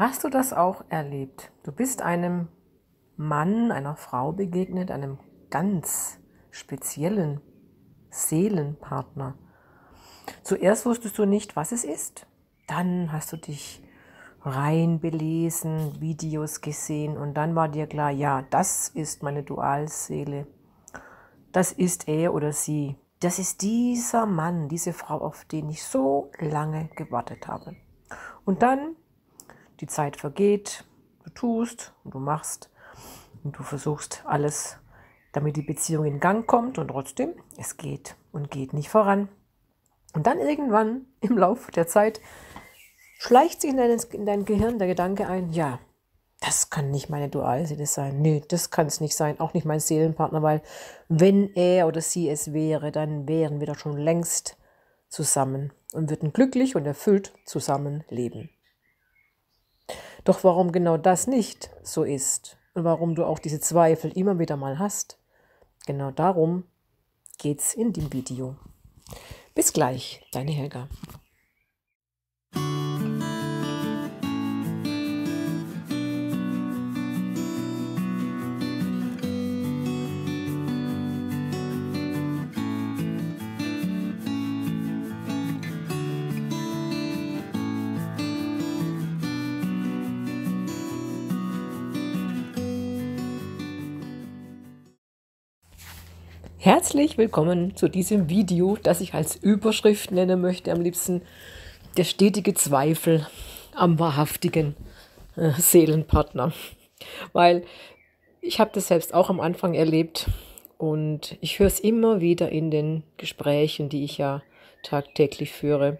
Hast du das auch erlebt? Du bist einem Mann, einer Frau begegnet, einem ganz speziellen Seelenpartner. Zuerst wusstest du nicht, was es ist. Dann hast du dich rein belesen, Videos gesehen und dann war dir klar, ja, das ist meine Dualseele. Das ist er oder sie. Das ist dieser Mann, diese Frau, auf den ich so lange gewartet habe. Und dann die Zeit vergeht, du tust und du machst und du versuchst alles, damit die Beziehung in Gang kommt und trotzdem, es geht und geht nicht voran. Und dann irgendwann im Laufe der Zeit schleicht sich in dein, in dein Gehirn der Gedanke ein, ja, das kann nicht meine Dualseele sein. Nee, das kann es nicht sein. Auch nicht mein Seelenpartner, weil wenn er oder sie es wäre, dann wären wir doch schon längst zusammen und würden glücklich und erfüllt zusammen leben. Doch warum genau das nicht so ist und warum du auch diese Zweifel immer wieder mal hast, genau darum geht's in dem Video. Bis gleich, deine Helga. Herzlich willkommen zu diesem Video, das ich als Überschrift nennen möchte, am liebsten der stetige Zweifel am wahrhaftigen äh, Seelenpartner. Weil ich habe das selbst auch am Anfang erlebt und ich höre es immer wieder in den Gesprächen, die ich ja tagtäglich führe.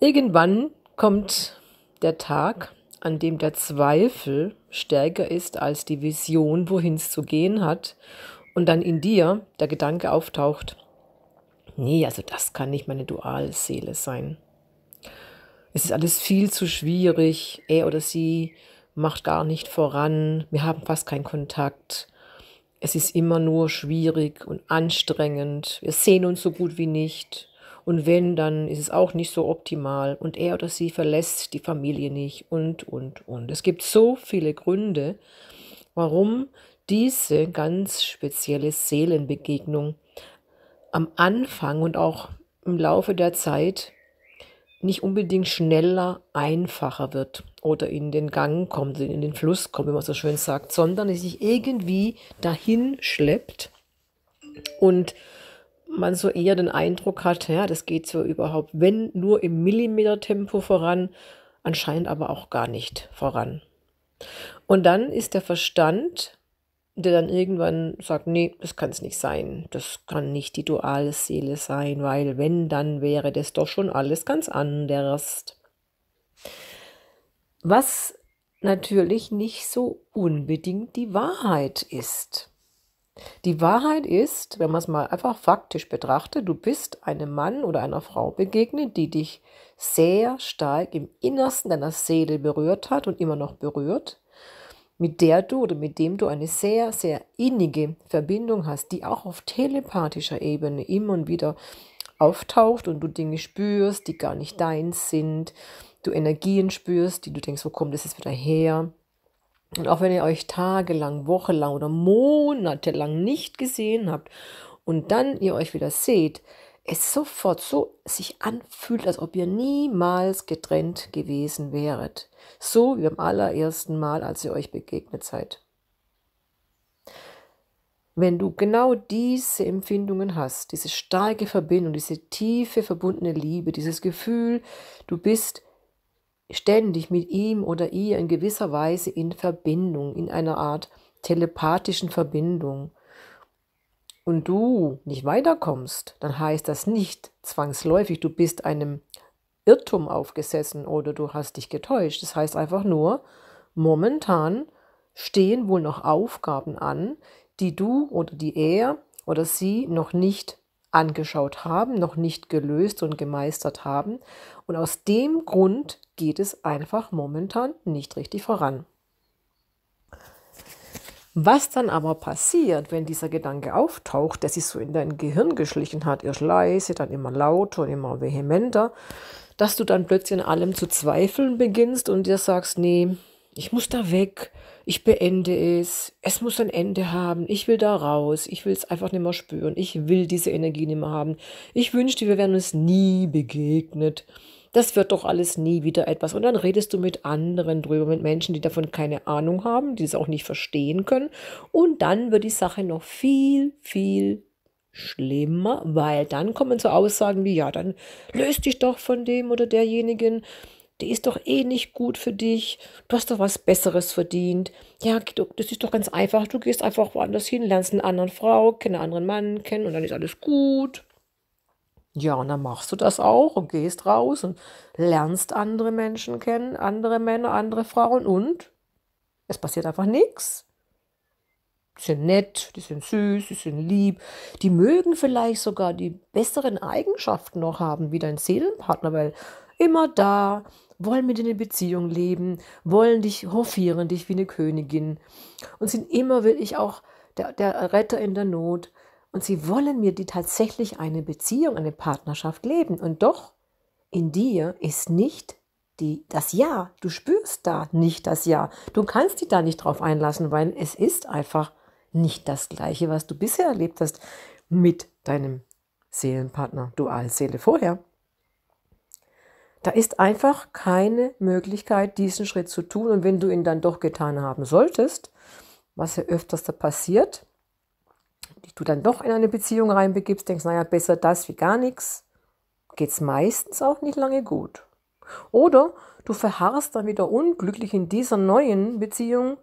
Irgendwann kommt der Tag, an dem der Zweifel stärker ist als die Vision, wohin es zu gehen hat und dann in dir der Gedanke auftaucht, nee, also das kann nicht meine Dualseele sein. Es ist alles viel zu schwierig, er oder sie macht gar nicht voran, wir haben fast keinen Kontakt. Es ist immer nur schwierig und anstrengend. Wir sehen uns so gut wie nicht. Und wenn, dann ist es auch nicht so optimal. Und er oder sie verlässt die Familie nicht. Und, und, und. Es gibt so viele Gründe, warum diese ganz spezielle Seelenbegegnung am Anfang und auch im Laufe der Zeit nicht unbedingt schneller, einfacher wird oder in den Gang kommt, in den Fluss kommt, wie man so schön sagt, sondern es sich irgendwie dahin schleppt und man so eher den Eindruck hat, ja, das geht so überhaupt, wenn nur im Millimetertempo voran, anscheinend aber auch gar nicht voran. Und dann ist der Verstand der dann irgendwann sagt, nee, das kann es nicht sein, das kann nicht die duale Seele sein, weil wenn, dann wäre das doch schon alles ganz anders. Was natürlich nicht so unbedingt die Wahrheit ist. Die Wahrheit ist, wenn man es mal einfach faktisch betrachtet, du bist einem Mann oder einer Frau begegnet, die dich sehr stark im Innersten deiner Seele berührt hat und immer noch berührt, mit der du oder mit dem du eine sehr, sehr innige Verbindung hast, die auch auf telepathischer Ebene immer und wieder auftaucht und du Dinge spürst, die gar nicht deins sind, du Energien spürst, die du denkst, wo kommt das jetzt wieder her? Und auch wenn ihr euch tagelang, wochenlang oder monatelang nicht gesehen habt und dann ihr euch wieder seht, es sofort so sich anfühlt, als ob ihr niemals getrennt gewesen wäret. So wie beim allerersten Mal, als ihr euch begegnet seid. Wenn du genau diese Empfindungen hast, diese starke Verbindung, diese tiefe verbundene Liebe, dieses Gefühl, du bist ständig mit ihm oder ihr in gewisser Weise in Verbindung, in einer Art telepathischen Verbindung, und du nicht weiterkommst, dann heißt das nicht zwangsläufig, du bist einem Irrtum aufgesessen oder du hast dich getäuscht. Das heißt einfach nur, momentan stehen wohl noch Aufgaben an, die du oder die er oder sie noch nicht angeschaut haben, noch nicht gelöst und gemeistert haben. Und aus dem Grund geht es einfach momentan nicht richtig voran. Was dann aber passiert, wenn dieser Gedanke auftaucht, der sich so in dein Gehirn geschlichen hat, erst leise, dann immer lauter und immer vehementer, dass du dann plötzlich an allem zu zweifeln beginnst und dir sagst, nee, ich muss da weg, ich beende es, es muss ein Ende haben, ich will da raus, ich will es einfach nicht mehr spüren, ich will diese Energie nicht mehr haben, ich wünschte, wir wären uns nie begegnet das wird doch alles nie wieder etwas. Und dann redest du mit anderen drüber, mit Menschen, die davon keine Ahnung haben, die es auch nicht verstehen können. Und dann wird die Sache noch viel, viel schlimmer, weil dann kommen so Aussagen wie, ja, dann löst dich doch von dem oder derjenigen die ist doch eh nicht gut für dich. Du hast doch was Besseres verdient. Ja, das ist doch ganz einfach. Du gehst einfach woanders hin, lernst einen anderen Frau, kennst einen anderen Mann kennen und dann ist alles gut. Ja, und dann machst du das auch und gehst raus und lernst andere Menschen kennen, andere Männer, andere Frauen und es passiert einfach nichts. Die sind nett, die sind süß, die sind lieb. Die mögen vielleicht sogar die besseren Eigenschaften noch haben wie dein Seelenpartner, weil immer da, wollen mit in eine Beziehung leben, wollen dich hofieren, dich wie eine Königin und sind immer wirklich auch der, der Retter in der Not und sie wollen mir die tatsächlich eine Beziehung, eine Partnerschaft leben. Und doch in dir ist nicht die, das Ja. Du spürst da nicht das Ja. Du kannst dich da nicht drauf einlassen, weil es ist einfach nicht das Gleiche, was du bisher erlebt hast mit deinem Seelenpartner, Dualseele vorher. Da ist einfach keine Möglichkeit, diesen Schritt zu tun. Und wenn du ihn dann doch getan haben solltest, was ja öfters da passiert, dich du dann doch in eine Beziehung reinbegibst, denkst, naja, besser das wie gar nichts, geht es meistens auch nicht lange gut. Oder du verharrst dann wieder unglücklich in dieser neuen Beziehung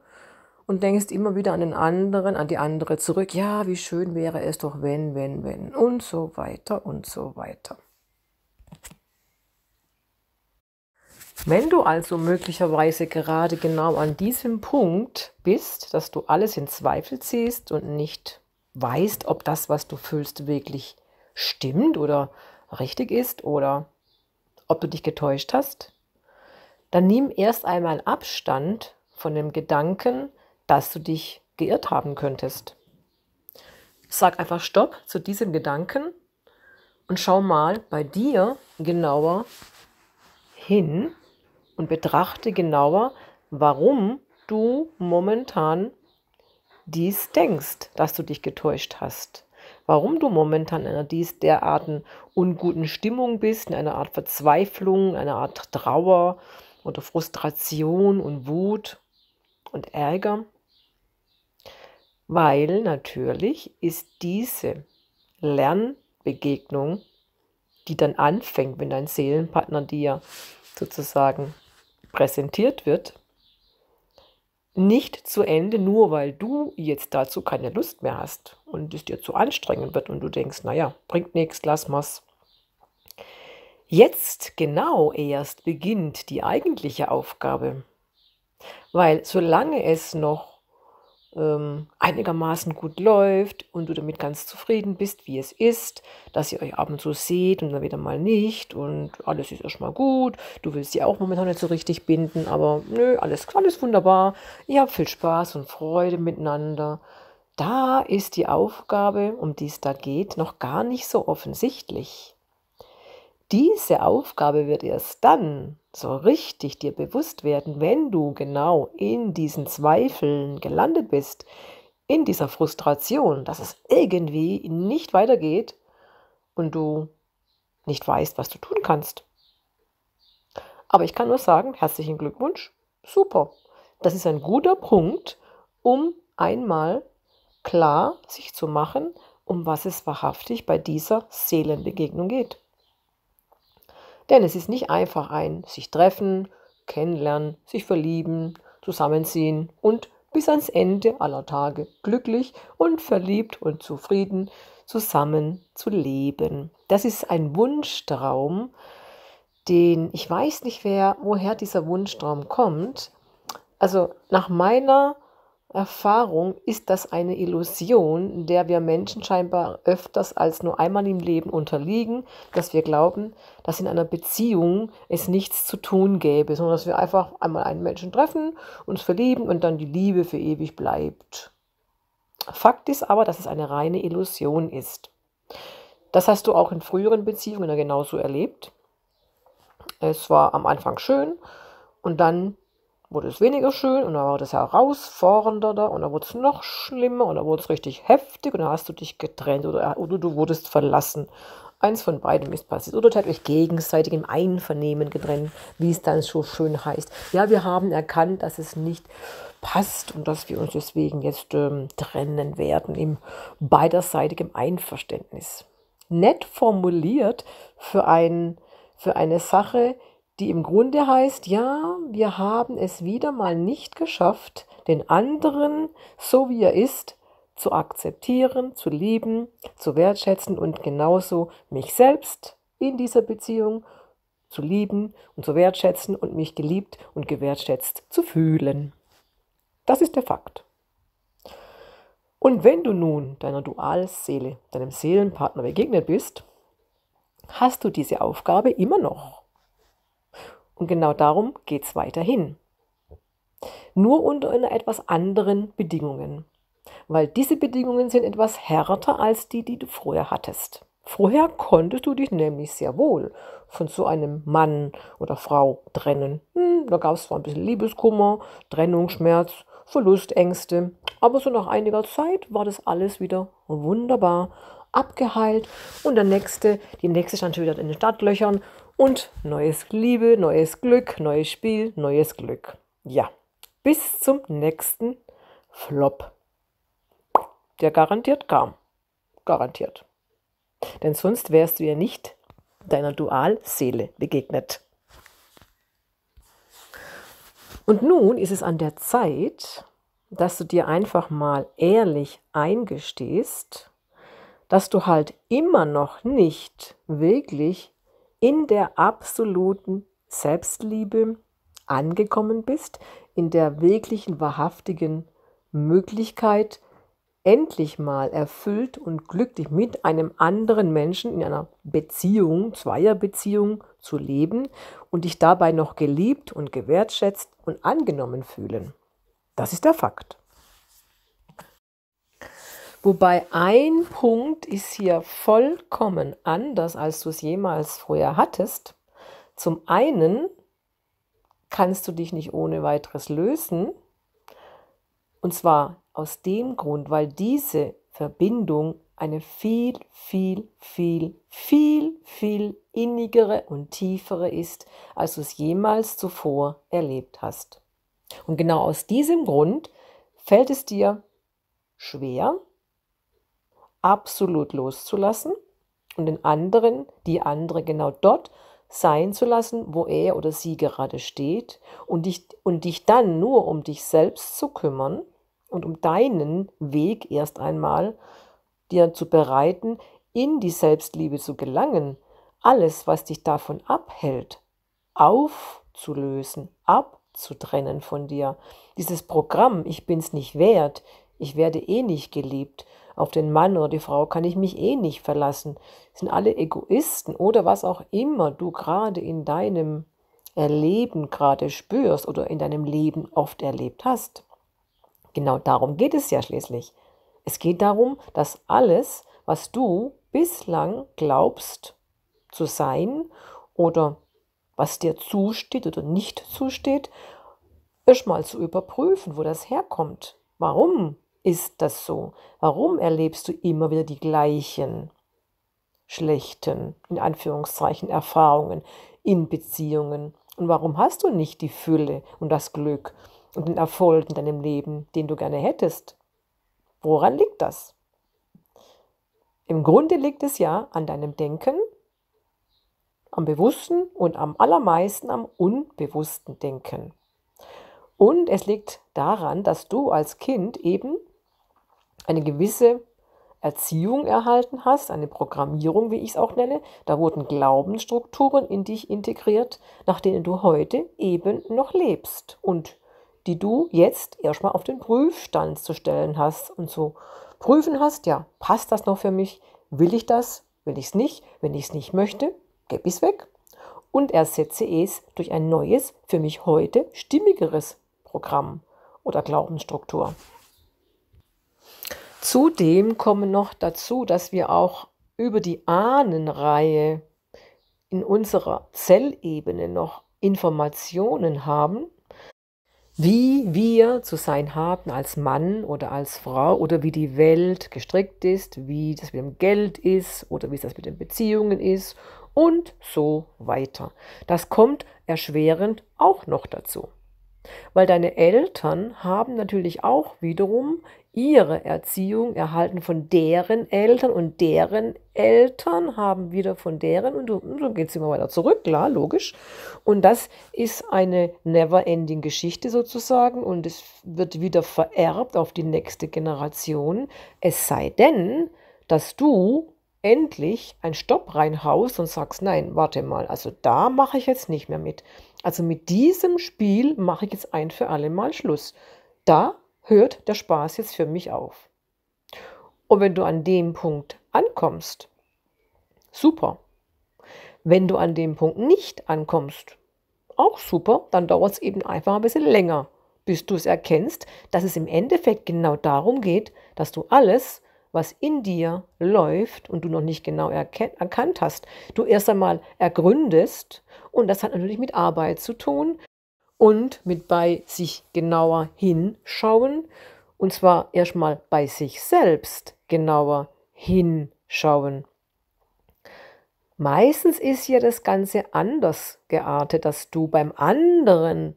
und denkst immer wieder an den anderen, an die andere zurück. Ja, wie schön wäre es doch, wenn, wenn, wenn und so weiter und so weiter. Wenn du also möglicherweise gerade genau an diesem Punkt bist, dass du alles in Zweifel ziehst und nicht weißt, ob das, was du fühlst, wirklich stimmt oder richtig ist oder ob du dich getäuscht hast, dann nimm erst einmal Abstand von dem Gedanken, dass du dich geirrt haben könntest. Sag einfach Stopp zu diesem Gedanken und schau mal bei dir genauer hin und betrachte genauer, warum du momentan dies denkst, dass du dich getäuscht hast. Warum du momentan in einer dies derarten unguten Stimmung bist, in einer Art Verzweiflung, in einer Art Trauer oder Frustration und Wut und Ärger. Weil natürlich ist diese Lernbegegnung, die dann anfängt, wenn dein Seelenpartner dir sozusagen präsentiert wird, nicht zu Ende, nur weil du jetzt dazu keine Lust mehr hast und es dir zu anstrengend wird und du denkst, naja, bringt nichts, lass mal's. Jetzt genau erst beginnt die eigentliche Aufgabe, weil solange es noch ähm, einigermaßen gut läuft und du damit ganz zufrieden bist, wie es ist, dass ihr euch ab und zu seht und dann wieder mal nicht und alles ist erstmal gut. Du willst sie auch momentan nicht so richtig binden, aber nö, alles, alles wunderbar. Ihr habt viel Spaß und Freude miteinander. Da ist die Aufgabe, um die es da geht, noch gar nicht so offensichtlich diese Aufgabe wird erst dann so richtig dir bewusst werden, wenn du genau in diesen Zweifeln gelandet bist, in dieser Frustration, dass es irgendwie nicht weitergeht und du nicht weißt, was du tun kannst. Aber ich kann nur sagen, herzlichen Glückwunsch, super. Das ist ein guter Punkt, um einmal klar sich zu machen, um was es wahrhaftig bei dieser Seelenbegegnung geht. Denn es ist nicht einfach ein sich treffen, kennenlernen, sich verlieben, zusammenziehen und bis ans Ende aller Tage glücklich und verliebt und zufrieden zusammen zu leben. Das ist ein Wunschtraum, den ich weiß nicht, wer, woher dieser Wunschtraum kommt. Also nach meiner Erfahrung ist das eine Illusion, der wir Menschen scheinbar öfters als nur einmal im Leben unterliegen, dass wir glauben, dass in einer Beziehung es nichts zu tun gäbe, sondern dass wir einfach einmal einen Menschen treffen, uns verlieben und dann die Liebe für ewig bleibt. Fakt ist aber, dass es eine reine Illusion ist. Das hast du auch in früheren Beziehungen genauso erlebt. Es war am Anfang schön und dann wurde es weniger schön und dann wurde es herausfordernder und dann wurde es noch schlimmer und dann wurde es richtig heftig und dann hast du dich getrennt oder, oder du wurdest verlassen. Eins von beidem ist passiert. Oder ihr euch gegenseitig im Einvernehmen getrennt, wie es dann so schön heißt. Ja, wir haben erkannt, dass es nicht passt und dass wir uns deswegen jetzt ähm, trennen werden im beiderseitigen Einverständnis. Nett formuliert für, ein, für eine Sache, die die im Grunde heißt, ja, wir haben es wieder mal nicht geschafft, den anderen, so wie er ist, zu akzeptieren, zu lieben, zu wertschätzen und genauso mich selbst in dieser Beziehung zu lieben und zu wertschätzen und mich geliebt und gewertschätzt zu fühlen. Das ist der Fakt. Und wenn du nun deiner Dualseele, deinem Seelenpartner begegnet bist, hast du diese Aufgabe immer noch. Und genau darum geht es weiterhin. Nur unter etwas anderen Bedingungen. Weil diese Bedingungen sind etwas härter als die, die du vorher hattest. Vorher konntest du dich nämlich sehr wohl von so einem Mann oder Frau trennen. Hm, da gab es zwar ein bisschen Liebeskummer, Trennungsschmerz, Verlustängste, aber so nach einiger Zeit war das alles wieder wunderbar abgeheilt und der nächste, die nächste stand schon wieder in den Stadtlöchern und neues Liebe, neues Glück, neues Spiel, neues Glück. Ja, bis zum nächsten Flop. Der garantiert kam. Garantiert. Denn sonst wärst du ja nicht deiner Dualseele begegnet. Und nun ist es an der Zeit, dass du dir einfach mal ehrlich eingestehst, dass du halt immer noch nicht wirklich in der absoluten Selbstliebe angekommen bist, in der wirklichen, wahrhaftigen Möglichkeit, endlich mal erfüllt und glücklich mit einem anderen Menschen in einer Beziehung, Zweierbeziehung zu leben und dich dabei noch geliebt und gewertschätzt und angenommen fühlen. Das ist der Fakt. Wobei ein Punkt ist hier vollkommen anders, als du es jemals vorher hattest. Zum einen kannst du dich nicht ohne weiteres lösen. Und zwar aus dem Grund, weil diese Verbindung eine viel, viel, viel, viel, viel innigere und tiefere ist, als du es jemals zuvor erlebt hast. Und genau aus diesem Grund fällt es dir schwer, absolut loszulassen und den anderen, die andere genau dort sein zu lassen, wo er oder sie gerade steht und dich, und dich dann nur um dich selbst zu kümmern und um deinen Weg erst einmal dir zu bereiten, in die Selbstliebe zu gelangen, alles, was dich davon abhält, aufzulösen, abzutrennen von dir. Dieses Programm, ich bin's nicht wert, ich werde eh nicht geliebt, auf den Mann oder die Frau kann ich mich eh nicht verlassen. Sind alle Egoisten oder was auch immer du gerade in deinem Erleben gerade spürst oder in deinem Leben oft erlebt hast. Genau darum geht es ja schließlich. Es geht darum, dass alles, was du bislang glaubst zu sein oder was dir zusteht oder nicht zusteht, erstmal zu überprüfen, wo das herkommt. Warum ist das so? Warum erlebst du immer wieder die gleichen schlechten, in Anführungszeichen, Erfahrungen in Beziehungen? Und warum hast du nicht die Fülle und das Glück und den Erfolg in deinem Leben, den du gerne hättest? Woran liegt das? Im Grunde liegt es ja an deinem Denken, am bewussten und am allermeisten am unbewussten Denken. Und es liegt daran, dass du als Kind eben eine gewisse Erziehung erhalten hast, eine Programmierung, wie ich es auch nenne. Da wurden Glaubensstrukturen in dich integriert, nach denen du heute eben noch lebst und die du jetzt erstmal auf den Prüfstand zu stellen hast und zu prüfen hast, ja, passt das noch für mich? Will ich das? Will ich es nicht? Wenn ich es nicht möchte, gebe ich es weg und ersetze es durch ein neues, für mich heute stimmigeres Programm oder Glaubensstruktur. Zudem kommen noch dazu, dass wir auch über die Ahnenreihe in unserer Zellebene noch Informationen haben, wie wir zu sein haben als Mann oder als Frau oder wie die Welt gestrickt ist, wie das mit dem Geld ist oder wie das mit den Beziehungen ist und so weiter. Das kommt erschwerend auch noch dazu. Weil deine Eltern haben natürlich auch wiederum ihre Erziehung erhalten von deren Eltern und deren Eltern haben wieder von deren und so geht es immer weiter zurück, klar, logisch. Und das ist eine never-ending Geschichte sozusagen und es wird wieder vererbt auf die nächste Generation, es sei denn, dass du endlich einen Stopp reinhaust und sagst, nein, warte mal, also da mache ich jetzt nicht mehr mit. Also mit diesem Spiel mache ich jetzt ein für alle Mal Schluss. Da hört der Spaß jetzt für mich auf. Und wenn du an dem Punkt ankommst, super. Wenn du an dem Punkt nicht ankommst, auch super, dann dauert es eben einfach ein bisschen länger, bis du es erkennst, dass es im Endeffekt genau darum geht, dass du alles, was in dir läuft und du noch nicht genau erkannt hast, du erst einmal ergründest. Und das hat natürlich mit Arbeit zu tun, und mit bei sich genauer hinschauen. Und zwar erstmal bei sich selbst genauer hinschauen. Meistens ist ja das Ganze anders geartet, dass du beim anderen,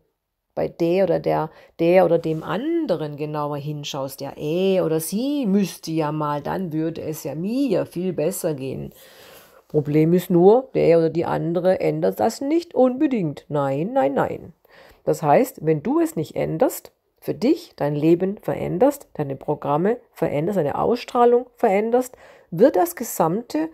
bei der oder der, der oder dem anderen genauer hinschaust. Ja, eh oder sie müsste ja mal, dann würde es ja mir viel besser gehen. Problem ist nur, der oder die andere ändert das nicht unbedingt. Nein, nein, nein. Das heißt, wenn du es nicht änderst, für dich dein Leben veränderst, deine Programme veränderst, deine Ausstrahlung veränderst, wird das gesamte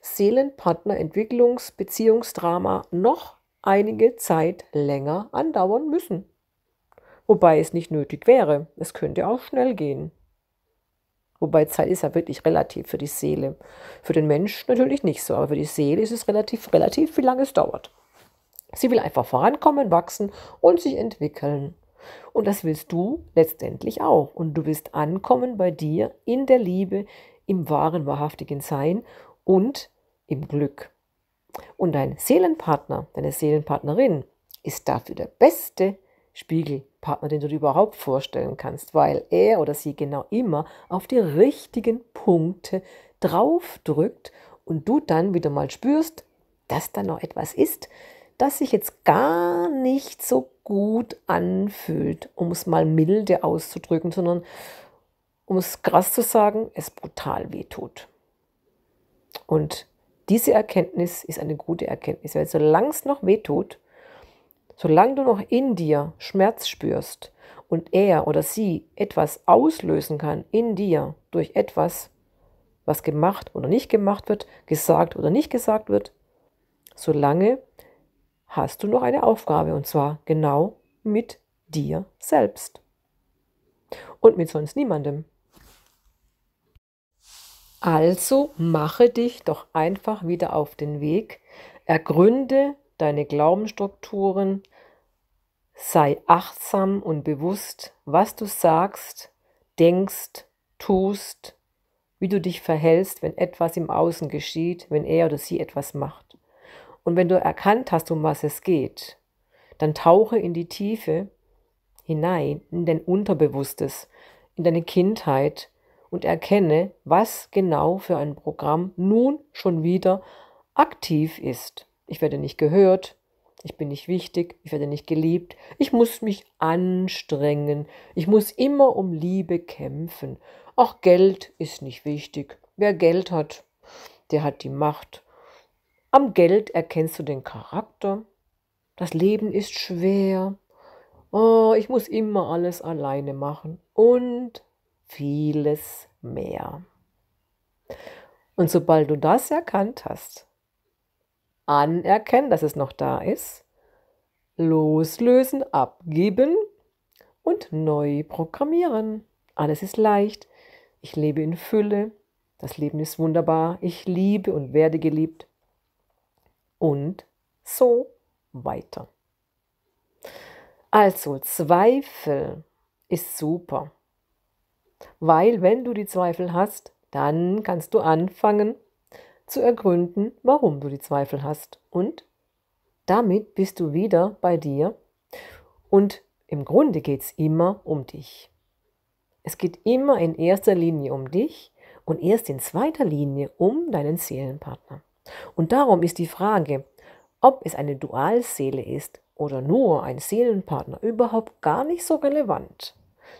Seelenpartner-Entwicklungsbeziehungsdrama noch einige Zeit länger andauern müssen. Wobei es nicht nötig wäre. Es könnte auch schnell gehen. Wobei Zeit ist ja wirklich relativ für die Seele. Für den Menschen natürlich nicht so, aber für die Seele ist es relativ, relativ, wie lange es dauert. Sie will einfach vorankommen, wachsen und sich entwickeln. Und das willst du letztendlich auch. Und du willst ankommen bei dir in der Liebe, im wahren, wahrhaftigen Sein und im Glück. Und dein Seelenpartner, deine Seelenpartnerin ist dafür der beste Spiegelpartner, den du dir überhaupt vorstellen kannst, weil er oder sie genau immer auf die richtigen Punkte draufdrückt und du dann wieder mal spürst, dass da noch etwas ist, das sich jetzt gar nicht so gut anfühlt, um es mal milde auszudrücken, sondern um es krass zu sagen, es brutal wehtut. Und diese Erkenntnis ist eine gute Erkenntnis, weil solange es noch wehtut, solange du noch in dir Schmerz spürst und er oder sie etwas auslösen kann in dir durch etwas, was gemacht oder nicht gemacht wird, gesagt oder nicht gesagt wird, solange hast du noch eine Aufgabe und zwar genau mit dir selbst und mit sonst niemandem. Also mache dich doch einfach wieder auf den Weg, ergründe deine Glaubensstrukturen, sei achtsam und bewusst, was du sagst, denkst, tust, wie du dich verhältst, wenn etwas im Außen geschieht, wenn er oder sie etwas macht. Und wenn du erkannt hast, um was es geht, dann tauche in die Tiefe hinein, in dein Unterbewusstes, in deine Kindheit und erkenne, was genau für ein Programm nun schon wieder aktiv ist. Ich werde nicht gehört, ich bin nicht wichtig, ich werde nicht geliebt, ich muss mich anstrengen, ich muss immer um Liebe kämpfen. Auch Geld ist nicht wichtig. Wer Geld hat, der hat die Macht am Geld erkennst du den Charakter. Das Leben ist schwer. Oh, ich muss immer alles alleine machen. Und vieles mehr. Und sobald du das erkannt hast, anerkennen, dass es noch da ist, loslösen, abgeben und neu programmieren. Alles ist leicht. Ich lebe in Fülle. Das Leben ist wunderbar. Ich liebe und werde geliebt und so weiter. Also Zweifel ist super, weil wenn du die Zweifel hast, dann kannst du anfangen zu ergründen, warum du die Zweifel hast. Und damit bist du wieder bei dir und im Grunde geht es immer um dich. Es geht immer in erster Linie um dich und erst in zweiter Linie um deinen Seelenpartner. Und darum ist die Frage, ob es eine Dualseele ist oder nur ein Seelenpartner überhaupt gar nicht so relevant.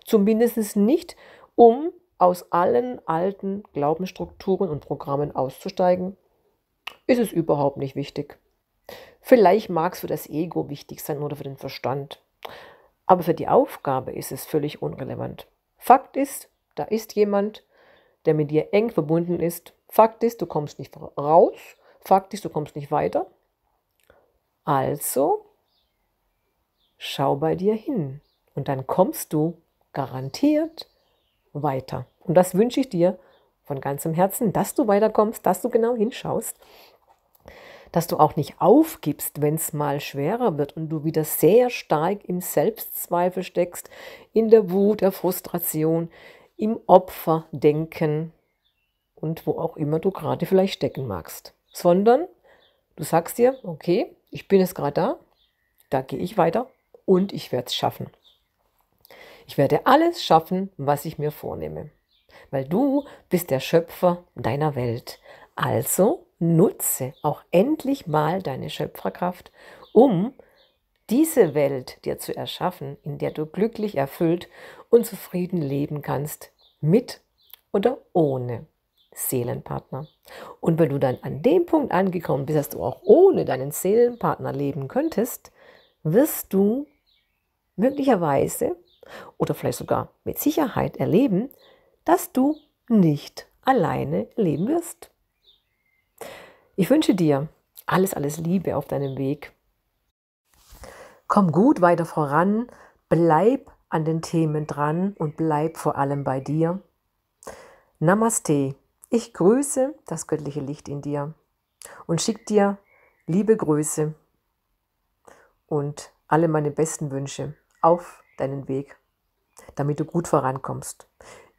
Zumindest nicht, um aus allen alten Glaubensstrukturen und Programmen auszusteigen, ist es überhaupt nicht wichtig. Vielleicht mag es für das Ego wichtig sein oder für den Verstand, aber für die Aufgabe ist es völlig unrelevant. Fakt ist, da ist jemand, der mit dir eng verbunden ist Fakt ist, du kommst nicht raus. Fakt ist, du kommst nicht weiter. Also schau bei dir hin und dann kommst du garantiert weiter. Und das wünsche ich dir von ganzem Herzen, dass du weiterkommst, dass du genau hinschaust, dass du auch nicht aufgibst, wenn es mal schwerer wird und du wieder sehr stark im Selbstzweifel steckst, in der Wut, der Frustration, im Opferdenken, und wo auch immer du gerade vielleicht stecken magst, sondern du sagst dir, okay, ich bin jetzt gerade da, da gehe ich weiter und ich werde es schaffen. Ich werde alles schaffen, was ich mir vornehme, weil du bist der Schöpfer deiner Welt. Also nutze auch endlich mal deine Schöpferkraft, um diese Welt dir zu erschaffen, in der du glücklich erfüllt und zufrieden leben kannst, mit oder ohne Seelenpartner. Und wenn du dann an dem Punkt angekommen bist, dass du auch ohne deinen Seelenpartner leben könntest, wirst du möglicherweise oder vielleicht sogar mit Sicherheit erleben, dass du nicht alleine leben wirst. Ich wünsche dir alles, alles Liebe auf deinem Weg. Komm gut weiter voran, bleib an den Themen dran und bleib vor allem bei dir. Namaste ich grüße das göttliche Licht in dir und schicke dir liebe Grüße und alle meine besten Wünsche auf deinen Weg, damit du gut vorankommst.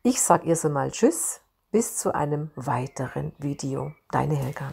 Ich sage erst einmal Tschüss, bis zu einem weiteren Video. Deine Helga.